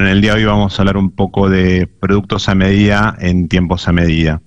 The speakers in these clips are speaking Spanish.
en el día de hoy vamos a hablar un poco de productos a medida en tiempos a medida.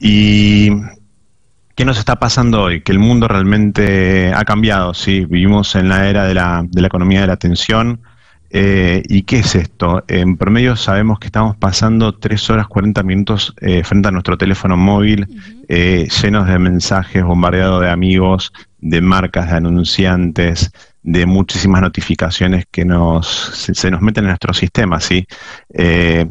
¿Y qué nos está pasando hoy? Que el mundo realmente ha cambiado, ¿sí? Vivimos en la era de la, economía de la atención. Eh, ¿Y qué es esto? En promedio sabemos que estamos pasando 3 horas 40 minutos eh, frente a nuestro teléfono móvil, eh, llenos de mensajes, bombardeados de amigos, de marcas, de anunciantes, de muchísimas notificaciones que nos, se nos meten en nuestro sistema, ¿sí? Eh,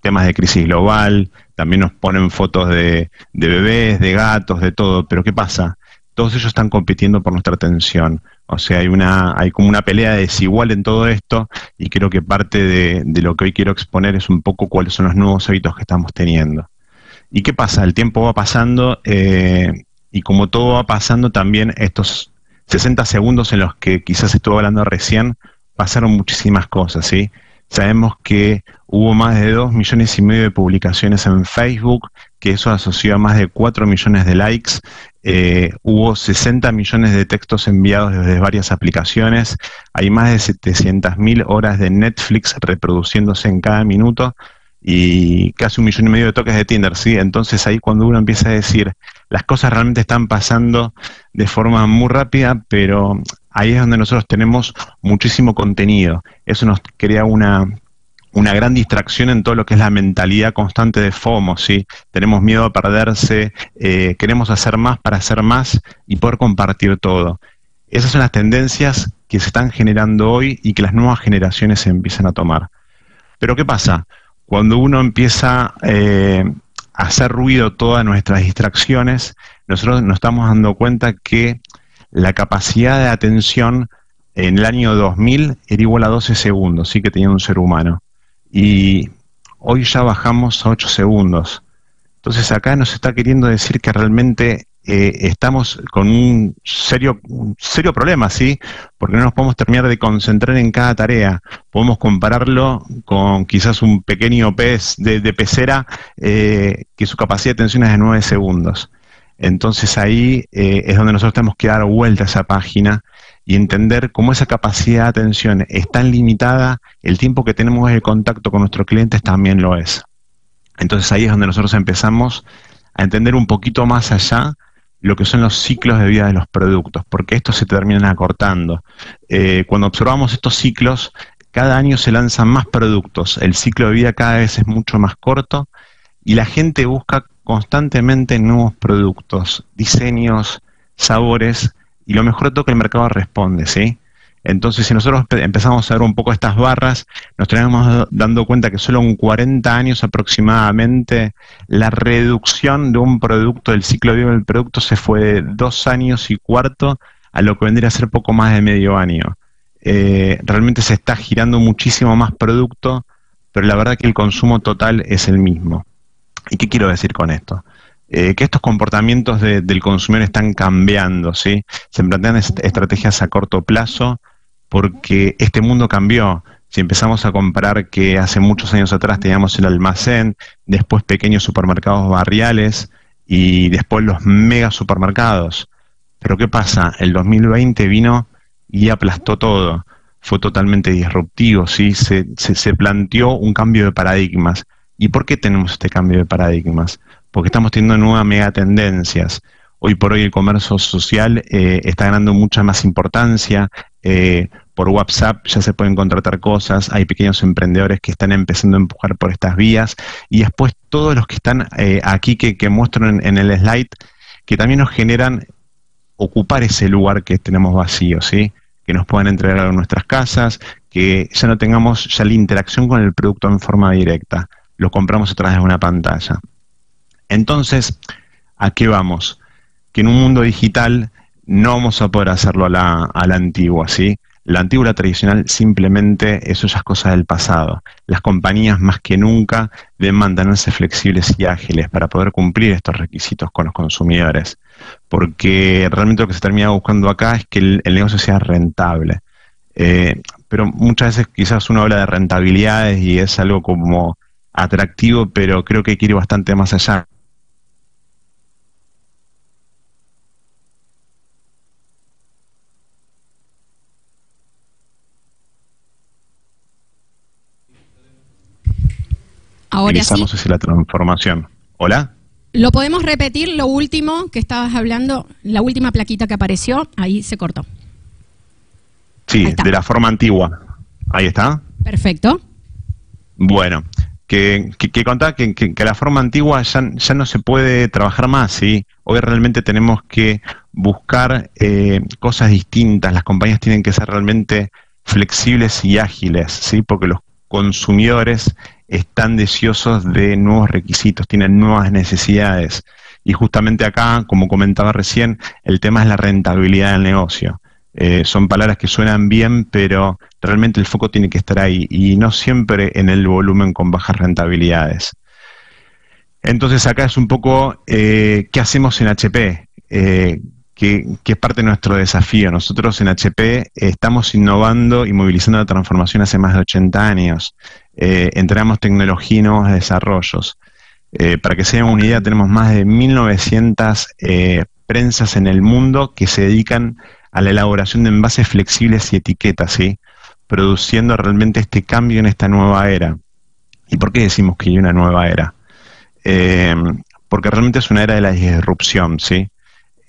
temas de crisis global, también nos ponen fotos de, bebés, de gatos, de todo, pero ¿qué pasa? Todos ellos están compitiendo por nuestra atención. O sea, hay, una, hay como una pelea desigual en todo esto y creo que parte de, lo que hoy quiero exponer es un poco cuáles son los nuevos hábitos que estamos teniendo. ¿Y qué pasa? El tiempo va pasando eh, y como todo va pasando también estos 60 segundos en los que quizás estuvo hablando recién, pasaron muchísimas cosas, ¿sí? Sabemos que hubo más de 2 millones y medio de publicaciones en Facebook, que eso asoció a más de 4 millones de likes. Eh, hubo 60 millones de textos enviados desde varias aplicaciones. Hay más de mil horas de Netflix reproduciéndose en cada minuto y casi un millón y medio de toques de Tinder, ¿sí? Entonces ahí cuando uno empieza a decir, las cosas realmente están pasando de forma muy rápida, pero ahí es donde nosotros tenemos muchísimo contenido. Eso nos crea una, gran distracción en todo lo que es la mentalidad constante de FOMO, ¿sí? Tenemos miedo a perderse, eh, queremos hacer más para hacer más y poder compartir todo. Esas son las tendencias que se están generando hoy y que las nuevas generaciones empiezan a tomar. Pero ¿qué pasa? Cuando uno empieza eh, hacer ruido todas nuestras distracciones, nosotros nos estamos dando cuenta que la capacidad de atención en el año 2000 era igual a 12 segundos, sí que tenía un ser humano. Y hoy ya bajamos a 8 segundos. Entonces acá nos está queriendo decir que realmente eh, estamos con un serio, serio problema, ¿sí? Porque no nos podemos terminar de concentrar en cada tarea. Podemos compararlo con quizás un pequeño pez de, pecera eh, que su capacidad de atención es de 9 segundos. Entonces ahí eh, es donde nosotros tenemos que dar vuelta a esa página y entender cómo esa capacidad de atención es tan limitada, el tiempo que tenemos de contacto con nuestros clientes también lo es. Entonces ahí es donde nosotros empezamos a entender un poquito más allá lo que son los ciclos de vida de los productos, porque estos se terminan acortando. Eh, cuando observamos estos ciclos, cada año se lanzan más productos, el ciclo de vida cada vez es mucho más corto y la gente busca constantemente nuevos productos, diseños, sabores, y lo mejor de todo que el mercado responde, ¿sí? Entonces, si nosotros empezamos a ver un poco estas barras, nos tenemos dando cuenta que solo en 40 años aproximadamente la reducción de un producto, del ciclo de vida del producto, se fue de dos años y cuarto a lo que vendría a ser poco más de medio año. Eh, realmente se está girando muchísimo más producto, pero la verdad que el consumo total es el mismo. ¿Y qué quiero decir con esto? Eh, que estos comportamientos del consumidor están cambiando, ¿sí? Se plantean estrategias a corto plazo porque este mundo cambió. Si empezamos a comparar que hace muchos años atrás teníamos el almacén, después pequeños supermercados barriales y después los mega supermercados. Pero ¿qué pasa? El 2020 vino y aplastó todo. Fue totalmente disruptivo, ¿sí? se planteó un cambio de paradigmas. ¿Y por qué tenemos este cambio de paradigmas? porque estamos teniendo nuevas mega tendencias. Hoy por hoy el comercio social eh, está ganando mucha más importancia. Eh, por WhatsApp ya se pueden contratar cosas, hay pequeños emprendedores que están empezando a empujar por estas vías y después todos los que están eh, aquí que, que muestro en, el slide, que también nos generan ocupar ese lugar que tenemos vacío, ¿sí? que nos puedan entregar a nuestras casas, que ya no tengamos ya la interacción con el producto en forma directa, lo compramos a través de una pantalla. Entonces, ¿a qué vamos? Que en un mundo digital no vamos a poder hacerlo a la, antigua, ¿sí? La antigua la tradicional simplemente es ya cosas del pasado. Las compañías más que nunca deben mantenerse flexibles y ágiles para poder cumplir estos requisitos con los consumidores. Porque realmente lo que se termina buscando acá es que el, negocio sea rentable. Eh, pero muchas veces quizás uno habla de rentabilidades y es algo como atractivo, pero creo que hay que ir bastante más allá. Ahora sí. hacer la transformación. ¿Hola? Lo podemos repetir, lo último que estabas hablando, la última plaquita que apareció, ahí se cortó. Sí, de la forma antigua. Ahí está. Perfecto. Bueno, que, que, que que, la forma antigua ya, no se puede trabajar más, ¿sí? Hoy realmente tenemos que buscar eh, cosas distintas, las compañías tienen que ser realmente flexibles y ágiles, ¿sí? Porque los consumidores están deseosos de nuevos requisitos, tienen nuevas necesidades. Y justamente acá, como comentaba recién, el tema es la rentabilidad del negocio. Eh, son palabras que suenan bien, pero realmente el foco tiene que estar ahí y no siempre en el volumen con bajas rentabilidades. Entonces acá es un poco eh, qué hacemos en HP, eh, que, es parte de nuestro desafío. Nosotros en HP estamos innovando y movilizando la transformación hace más de 80 años eh, tecnología y nuevos desarrollos. Eh, para que se den una idea, tenemos más de 1.900 eh, prensas en el mundo que se dedican a la elaboración de envases flexibles y etiquetas, ¿sí? produciendo realmente este cambio en esta nueva era. ¿Y por qué decimos que hay una nueva era? Eh, porque realmente es una era de la disrupción, ¿sí?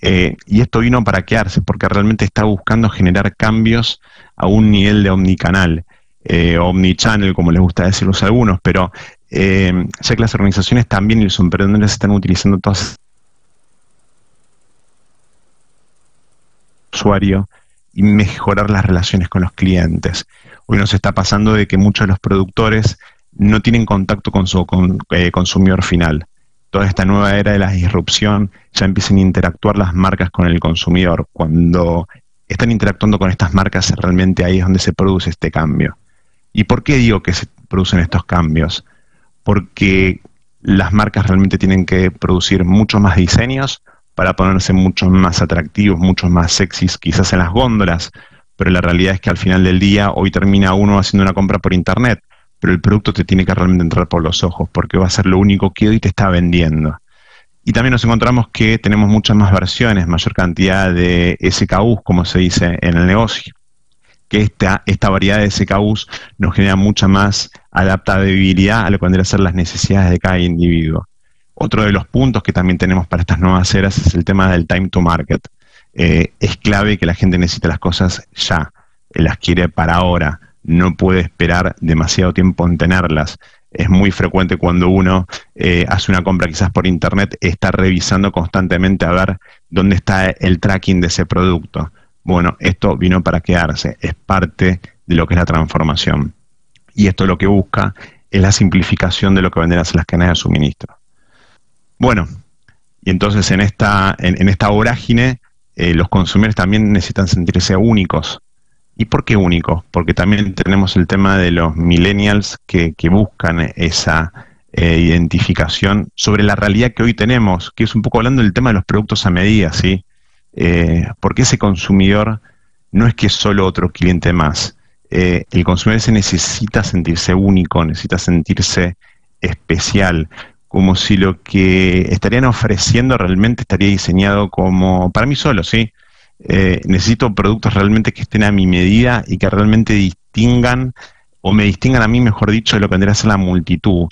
y esto vino para quedarse, porque realmente está buscando generar cambios a un nivel de omnicanal. Eh, omnichannel, como les gusta decirlos a algunos, pero eh, ya que las organizaciones también y los emprendedores están utilizando todas usuario y mejorar las relaciones con los clientes. Hoy nos está pasando de que muchos de los productores no tienen contacto con su eh, consumidor final. Toda esta nueva era de la disrupción ya empiezan a interactuar las marcas con el consumidor. Cuando están interactuando con estas marcas, realmente ahí es donde se produce este cambio. ¿Y por qué digo que se producen estos cambios? Porque las marcas realmente tienen que producir muchos más diseños para ponerse mucho más atractivos, mucho más sexys, quizás en las góndolas, pero la realidad es que al final del día hoy termina uno haciendo una compra por internet, pero el producto te tiene que realmente entrar por los ojos porque va a ser lo único que hoy te está vendiendo. Y también nos encontramos que tenemos muchas más versiones, mayor cantidad de SKUs, como se dice en el negocio que esta, esta variedad de SKUs nos genera mucha más adaptabilidad a lo que van a ser las necesidades de cada individuo. Otro de los puntos que también tenemos para estas nuevas eras es el tema del time to market. Eh, es clave que la gente necesite las cosas ya, las quiere para ahora, no puede esperar demasiado tiempo en tenerlas. Es muy frecuente cuando uno eh, hace una compra quizás por internet, está revisando constantemente a ver dónde está el tracking de ese producto. Bueno, esto vino para quedarse, es parte de lo que es la transformación. Y esto lo que busca es la simplificación de lo que venden las cadenas de suministro. Bueno, y entonces en esta, en, esta vorágine eh, los consumidores también necesitan sentirse únicos. ¿Y por qué únicos? Porque también tenemos el tema de los millennials que, buscan esa eh, identificación sobre la realidad que hoy tenemos, que es un poco hablando del tema de los productos a medida, ¿sí? Eh, porque ese consumidor no es que solo otro cliente más. Eh, el consumidor se necesita sentirse único, necesita sentirse especial, como si lo que estarían ofreciendo realmente estaría diseñado como para mí solo, ¿sí? Eh, necesito productos realmente que estén a mi medida y que realmente distingan, o me distingan a mí, mejor dicho, de lo que vendría a ser la multitud.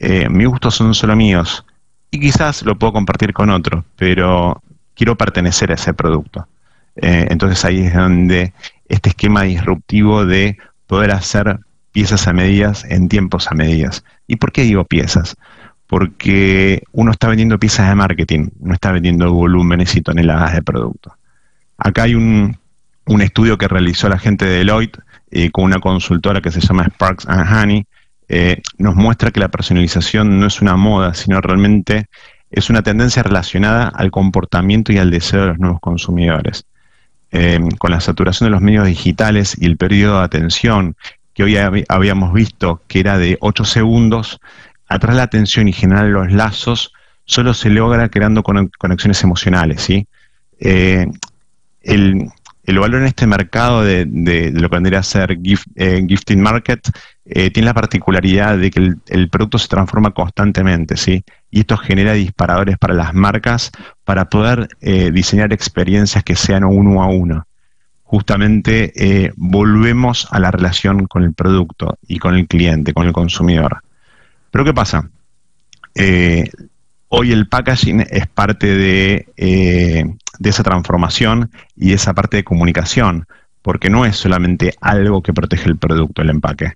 Mi mis gustos son solo míos. Y quizás lo puedo compartir con otros pero quiero pertenecer a ese producto. Eh, entonces ahí es donde este esquema disruptivo de poder hacer piezas a medidas en tiempos a medidas. ¿Y por qué digo piezas? Porque uno está vendiendo piezas de marketing, no está vendiendo volúmenes y toneladas de producto. Acá hay un, estudio que realizó la gente de Deloitte eh, con una consultora que se llama Sparks and Honey, eh, nos muestra que la personalización no es una moda, sino realmente es una tendencia relacionada al comportamiento y al deseo de los nuevos consumidores. Eh, con la saturación de los medios digitales y el periodo de atención que hoy habíamos visto que era de 8 segundos, atrás la atención y generar los lazos solo se logra creando conexiones emocionales. ¿sí? Eh, el, el valor en este mercado de, lo que vendría a ser gift, eh, gifting market eh, tiene la particularidad de que el, producto se transforma constantemente, ¿sí? Y esto genera disparadores para las marcas para poder eh, diseñar experiencias que sean uno a uno. Justamente volvemos a la relación con el producto y con el cliente, con el consumidor. Pero ¿qué pasa? hoy el packaging es parte eh, de, esa transformación y esa parte de comunicación, porque no es solamente algo que protege el producto, el empaque.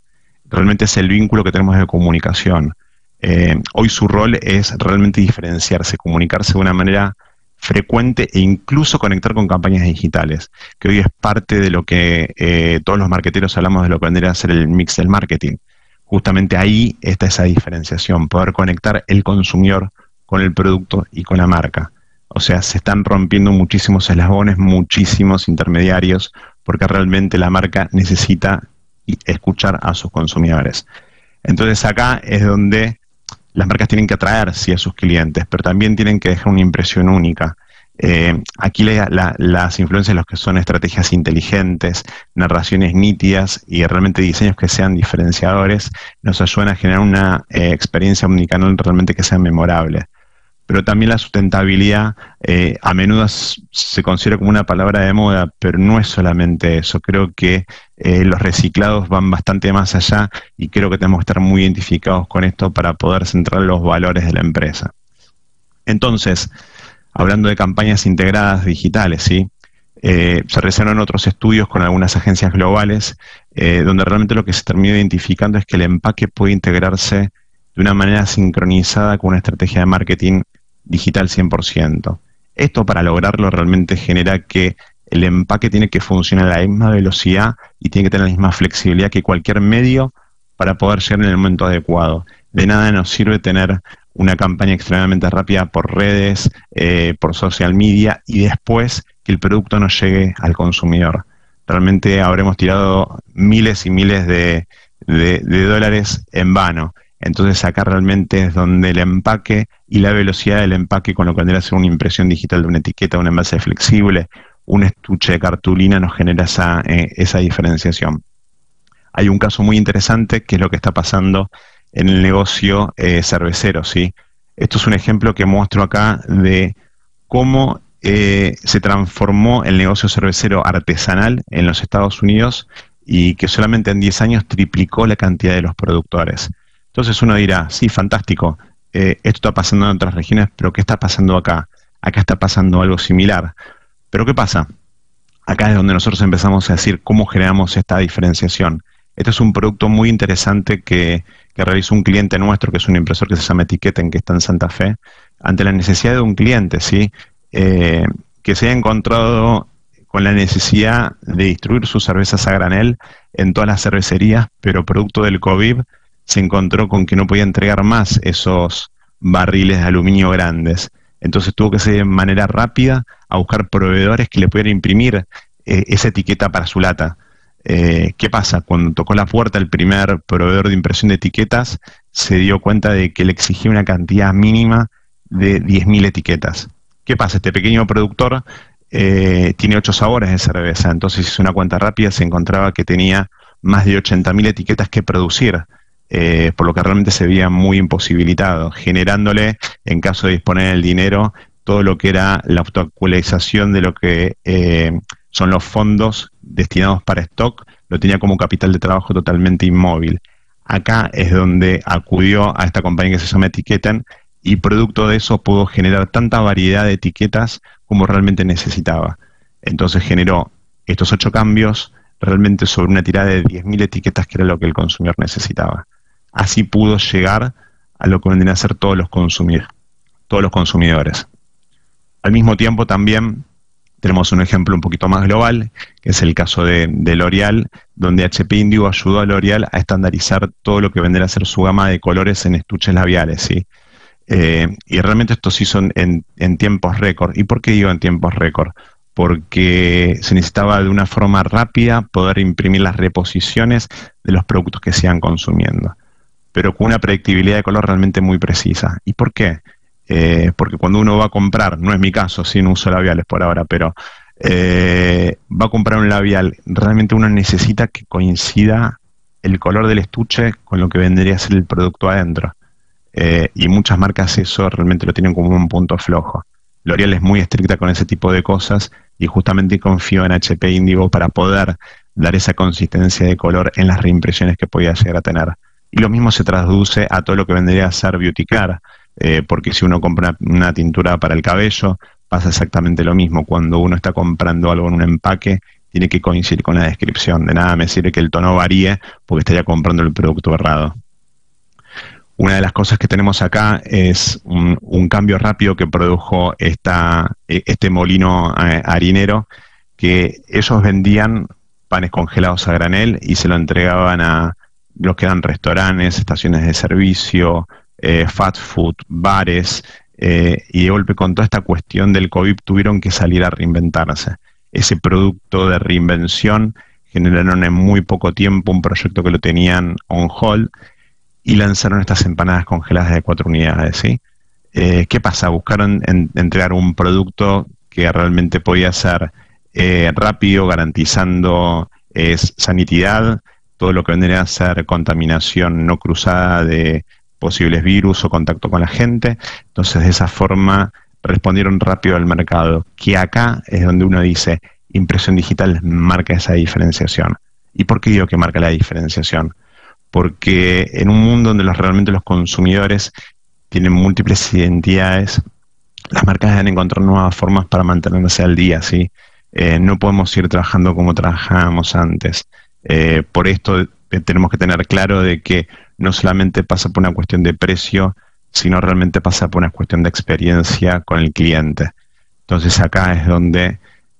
Realmente es el vínculo que tenemos de comunicación. Eh, hoy su rol es realmente diferenciarse, comunicarse de una manera frecuente e incluso conectar con campañas digitales, que hoy es parte de lo que eh, todos los marqueteros hablamos de lo que vendría a ser el mix del marketing. Justamente ahí está esa diferenciación, poder conectar el consumidor con el producto y con la marca. O sea, se están rompiendo muchísimos eslabones, muchísimos intermediarios, porque realmente la marca necesita escuchar a sus consumidores. Entonces acá es donde las marcas tienen que atraer a sus clientes, pero también tienen que dejar una impresión única. Eh, aquí las influencias los que son estrategias inteligentes, narraciones nítidas y realmente diseños que sean diferenciadores nos ayudan a generar una eh, experiencia omnicanal realmente que sea memorable pero también la sustentabilidad eh, a menudo se considera como una palabra de moda, pero no es solamente eso. Creo que eh, los reciclados van bastante más allá y creo que tenemos que estar muy identificados con esto para poder centrar los valores de la empresa. Entonces, hablando de campañas integradas digitales, ¿sí? Eh, se realizaron otros estudios con algunas agencias globales, donde realmente lo que se terminó identificando es que el empaque puede integrarse de una manera sincronizada con una estrategia de marketing digital 100%. Esto para lograrlo realmente genera que el empaque tiene que funcionar a la misma velocidad y tiene que tener la misma flexibilidad que cualquier medio para poder llegar en el momento adecuado. De nada nos sirve tener una campaña extremadamente rápida por redes, eh, por social media y después que el producto no llegue al consumidor. Realmente habremos tirado miles y miles de dólares en vano. Entonces acá realmente es donde el empaque y la velocidad del empaque con lo que vendría una impresión digital de una etiqueta, un envase flexible, un estuche de cartulina nos genera esa, eh, diferenciación. Hay un caso muy interesante que es lo que está pasando en el negocio eh, cervecero, ¿sí? Esto es un ejemplo que muestro acá de cómo eh, se transformó el negocio cervecero artesanal en los Estados Unidos y que solamente en 10 años triplicó la cantidad de los productores. Entonces uno dirá, sí, fantástico, eh, esto está pasando en otras regiones, pero ¿qué está pasando acá? Acá está pasando algo similar. Pero ¿qué pasa? Acá es donde nosotros empezamos a decir cómo generamos esta diferenciación. Este es un producto muy interesante que, realizó un cliente nuestro, que es un impresor que se llama Etiqueten, que está en Santa Fe, ante la necesidad de un cliente, ¿sí? Eh, que se ha encontrado con la necesidad de distribuir sus cervezas a granel en todas las cervecerías, pero producto del COVID se encontró con que no podía entregar más esos barriles de aluminio grandes. Entonces tuvo que ser de manera rápida a buscar proveedores que le pudieran imprimir eh, esa etiqueta para su lata. Eh, ¿Qué pasa? Cuando tocó la puerta el primer proveedor de impresión de etiquetas, se dio cuenta de que le exigía una cantidad mínima de 10.000 etiquetas. ¿Qué pasa? Este pequeño productor eh, tiene ocho sabores de cerveza, entonces hizo una cuenta rápida, se encontraba que tenía más de 80.000 etiquetas que producir. Eh, por lo que realmente se veía muy imposibilitado, generándole, en caso de disponer el dinero, todo lo que era la autoactualización de lo que eh, son los fondos destinados para stock, lo tenía como capital de trabajo totalmente inmóvil. Acá es donde acudió a esta compañía que se llama Etiqueten, y producto de eso pudo generar tanta variedad de etiquetas como realmente necesitaba. Entonces generó estos ocho cambios realmente sobre una tirada de 10.000 etiquetas que era lo que el consumidor necesitaba así pudo llegar a lo que vendrían a ser todos los, todos los consumidores. Al mismo tiempo también tenemos un ejemplo un poquito más global, que es el caso de, L'Oreal, donde HP Indigo ayudó a L'Oreal a estandarizar todo lo que vendría a ser su gama de colores en estuches labiales. Eh, y realmente esto se hizo en, en tiempos récord. ¿Y por qué digo en tiempos récord? Porque se necesitaba de una forma rápida poder imprimir las reposiciones de los productos que se iban consumiendo pero con una predictibilidad de color realmente muy precisa. ¿Y por qué? Eh, porque cuando uno va a comprar, no es mi caso, sin no uso labiales por ahora, pero eh, va a comprar un labial, realmente uno necesita que coincida el color del estuche con lo que vendría a ser el producto adentro. Eh, y muchas marcas eso realmente lo tienen como un punto flojo. L'Oreal es muy estricta con ese tipo de cosas y justamente confío en HP Indigo para poder dar esa consistencia de color en las reimpresiones que podía llegar a tener. Y lo mismo se traduce a todo lo que vendría a ser Beauty eh, porque si uno compra una tintura para el cabello, pasa exactamente lo mismo. Cuando uno está comprando algo en un empaque, tiene que coincidir con la descripción. De nada me sirve que el tono varíe porque estaría comprando el producto errado. Una de las cosas que tenemos acá es un, cambio rápido que produjo e, este molino eh, harinero, que ellos vendían panes congelados a granel y se lo entregaban a, los quedan restaurantes, estaciones de servicio, eh, fast food, bares, eh, y de golpe con toda esta cuestión del COVID tuvieron que salir a reinventarse. Ese producto de reinvención generaron en muy poco tiempo un proyecto que lo tenían on hold y lanzaron estas empanadas congeladas de cuatro unidades, ¿sí? Eh, ¿Qué pasa? Buscaron entregar un producto que realmente podía ser rápido, garantizando sanidad, todo lo que vendría a ser contaminación no cruzada de posibles virus o contacto con la gente. Entonces, de esa forma respondieron rápido al mercado, que acá es donde uno dice, impresión digital marca esa diferenciación. ¿Y por qué digo que marca la diferenciación? Porque en un mundo donde realmente los consumidores tienen múltiples identidades, las marcas deben encontrar nuevas formas para mantenerse al día, ¿sí? Eh, no podemos ir trabajando como trabajábamos antes. Eh, por esto eh, tenemos que tener claro de que no solamente pasa por una cuestión de precio, sino realmente pasa por una cuestión de experiencia con el cliente. Entonces acá es donde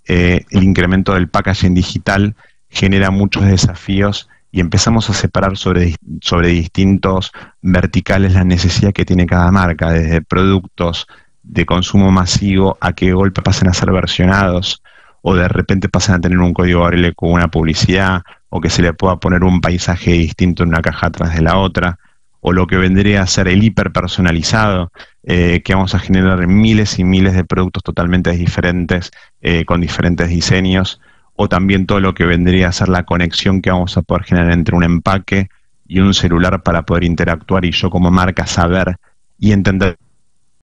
eh, el incremento del packaging digital genera muchos desafíos y empezamos a separar sobre, sobre distintos verticales la necesidad que tiene cada marca, desde productos de consumo masivo a que golpe pasen a ser versionados o de repente pasan a tener un código ARL con una publicidad que se le pueda poner un paisaje distinto en una caja atrás de la otra, o lo que vendría a ser el hiperpersonalizado, eh, que vamos a generar miles y miles de productos totalmente diferentes, eh, con diferentes diseños, o también todo lo que vendría a ser la conexión que vamos a poder generar entre un empaque y un celular para poder interactuar y yo como marca saber y entender